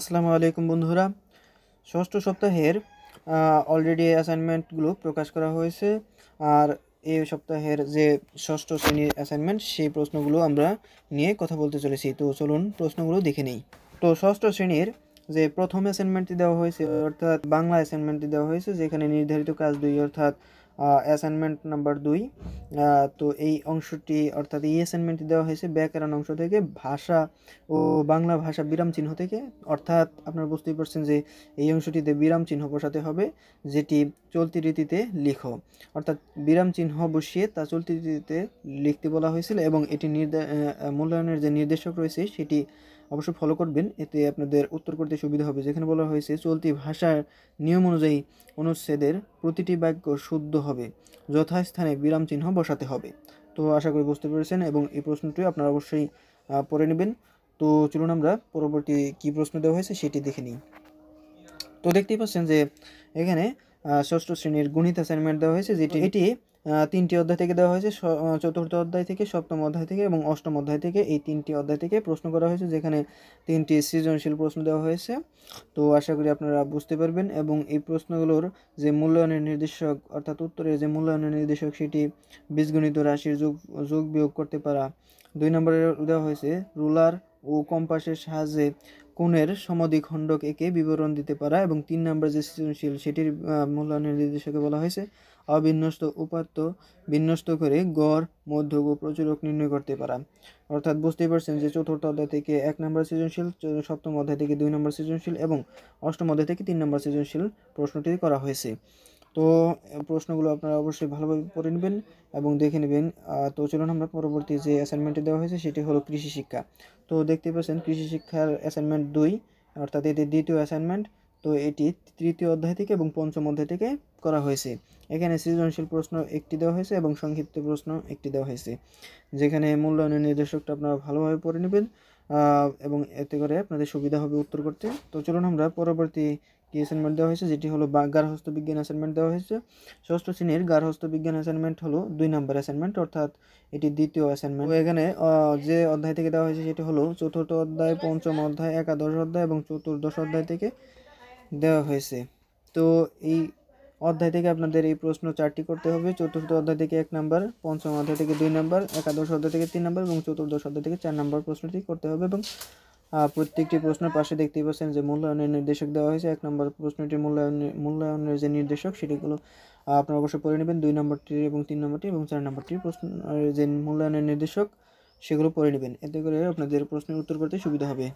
আসসালামু আলাইকুম বন্ধুরা ষষ্ঠ সপ্তাহের অলরেডি অ্যাসাইনমেন্টগুলো প্রকাশ করা হয়েছে আর এই সপ্তাহের যে ষষ্ঠ শ্রেণীর অ্যাসাইনমেন্ট সেই প্রশ্নগুলো আমরা নিয়ে কথা বলতে চলেছি তো চলুন প্রশ্নগুলো দেখে নিই তো ষষ্ঠ শ্রেণীর যে প্রথম অ্যাসাইনমেন্টটি দেওয়া হয়েছে অর্থাৎ বাংলা অ্যাসাইনমেন্টটি দেওয়া হয়েছে যেখানে নির্ধারিত কাজ দুই অর্থাৎ অ্যাসাইনমেন্ট নাম্বার দুই তো এই অংশটি অর্থাৎ এই অ্যাসাইনমেন্টটি দেওয়া হয়েছে ব্যাকরণ অংশ থেকে ভাষা ও বাংলা ভাষা বিরাম চিহ্ন থেকে অর্থাৎ আপনারা বুঝতেই পারছেন যে এই অংশটিতে বিরাম চিহ্ন বসাতে হবে যেটি চলতি রীতিতে লিখো অর্থাৎ বিরাম চিহ্ন বসিয়ে তা চলতি রীতিতে লিখতে বলা হয়েছিল এবং এটি নির্দে মূল্যায়নের যে নির্দেশক রয়েছে সেটি অবশ্যই ফলো করবেন এতে আপনাদের উত্তর করতে সুবিধা হবে যেখানে বলা হয়েছে চলতি ভাষার নিয়ম অনুযায়ী অনুচ্ছেদের প্রতিটি বাক্য শুদ্ধ হবে যথাস্থানে বিরাম চিহ্ন বসাতে হবে তো আশা করি বুঝতে পেরেছেন এবং এই প্রশ্নটি আপনারা অবশ্যই পড়ে নেবেন তো চলুন আমরা পরবর্তী কি প্রশ্ন দেওয়া হয়েছে সেটি দেখে নিই তো দেখতেই পাচ্ছেন যে এখানে ষষ্ঠ শ্রেণীর গণিত অ্যাসাইনমেন্ট দেওয়া হয়েছে যেটি এটি তিনটি অধ্যায় থেকে দেওয়া হয়েছে চতুর্থ অধ্যায় থেকে সপ্তম অধ্যায় থেকে এবং অষ্টম অধ্যায় থেকে এই তিনটি অধ্যায় থেকে প্রশ্ন করা হয়েছে যেখানে তিনটি সৃজনশীল প্রশ্ন দেওয়া হয়েছে তো আশা করি আপনারা বুঝতে পারবেন এবং এই প্রশ্নগুলোর যে মূল্যায়নের নির্দেশক অর্থাৎ উত্তরের যে মূল্যায়নের নির্দেশক সেটি বীজগণিত রাশির যোগ যোগ বিয়োগ করতে পারা দুই নম্বরে দেওয়া হয়েছে রুলার ও কম্পাসের সাহায্যে কোণের সমাধিখণ্ডক একে বিবরণ দিতে পারা এবং তিন নম্বর যে সৃজনশীল সেটির মূল্যায়নের নির্দেশকে বলা হয়েছে অবিন্যস্ত উপাত্ত বিন্যস্ত করে গড় মধ্যক ও প্রচুরক নির্ণয় করতে পারা অর্থাৎ বুঝতেই পারছেন যে চতুর্থ অধ্যায় থেকে এক নম্বর সৃজনশীল সপ্তম অধ্যায় থেকে দুই নম্বর সৃজনশীল এবং অষ্টম অধ্যায় থেকে তিন নম্বর সৃজনশীল প্রশ্নটি করা হয়েছে তো প্রশ্নগুলো আপনারা অবশ্যই ভালোভাবে পড়ে নেবেন এবং দেখে নেবেন তো চলুন আমরা পরবর্তী যে অ্যাসাইনমেন্টটি দেওয়া হয়েছে সেটি হলো কৃষি শিক্ষা তো দেখতে পাচ্ছেন কৃষি শিক্ষার অ্যাসাইনমেন্ট দুই অর্থাৎ এটি দ্বিতীয় অ্যাসাইনমেন্ট তো এটি তৃতীয় অধ্যায় থেকে এবং পঞ্চম অধ্যায় থেকে করা হয়েছে এখানে সৃজনশীল প্রশ্ন একটি দেওয়া হয়েছে এবং সংক্ষিপ্ত প্রশ্ন একটি দেওয়া হয়েছে যেখানে মূল্যায়নের নির্দেশকটা আপনারা ভালোভাবে পড়ে নেবেন এবং এতে করে আপনাদের সুবিধা হবে উত্তর করতে তো চলুন আমরা পরবর্তী কি অ্যাসাইনমেন্ট দেওয়া হয়েছে যেটি হলো গার্হস্থ বিজ্ঞান অ্যাসাইনমেন্ট দেওয়া হয়েছে ষষ্ঠ শ্রেণীর গার্হস্থ বিজ্ঞান অ্যাসাইনমেন্ট হলো দুই নম্বর অ্যাসাইনমেন্ট অর্থাৎ এটি দ্বিতীয় অ্যাসাইনমেন্ট এখানে যে অধ্যায় থেকে দেওয়া হয়েছে সেটি হলো চতুর্থ অধ্যায় পঞ্চম অধ্যায় একাদশ অধ্যায় এবং চতুর্দশ অধ্যায় থেকে দেওয়া হয়েছে তো এই অধ্যায় থেকে আপনাদের এই প্রশ্ন চারটি করতে হবে চতুর্থ অধ্যায় থেকে এক নম্বর পঞ্চম অধ্যায় থেকে দুই নম্বর একাদশ অধ্যায় থেকে তিন নম্বর এবং চতুর্দশ অধ্যায় থেকে চার নম্বর প্রশ্নটি করতে হবে এবং প্রত্যেকটি প্রশ্নের পাশে দেখতে পাচ্ছেন যে মূল্যায়নের নির্দেশক দেওয়া হয়েছে এক নম্বর প্রশ্নটির মূল্যায়নের মূল্যায়নের যে নির্দেশক সেটিগুলো আপনারা অবশ্যই পড়ে নেবেন দুই নম্বরটির এবং তিন নম্বরটি এবং চার নম্বরটির প্রশ্ন যে মূল্যায়নের নির্দেশক সেগুলো পড়ে নেবেন এতে করে আপনাদের প্রশ্নের উত্তর করতে সুবিধা হবে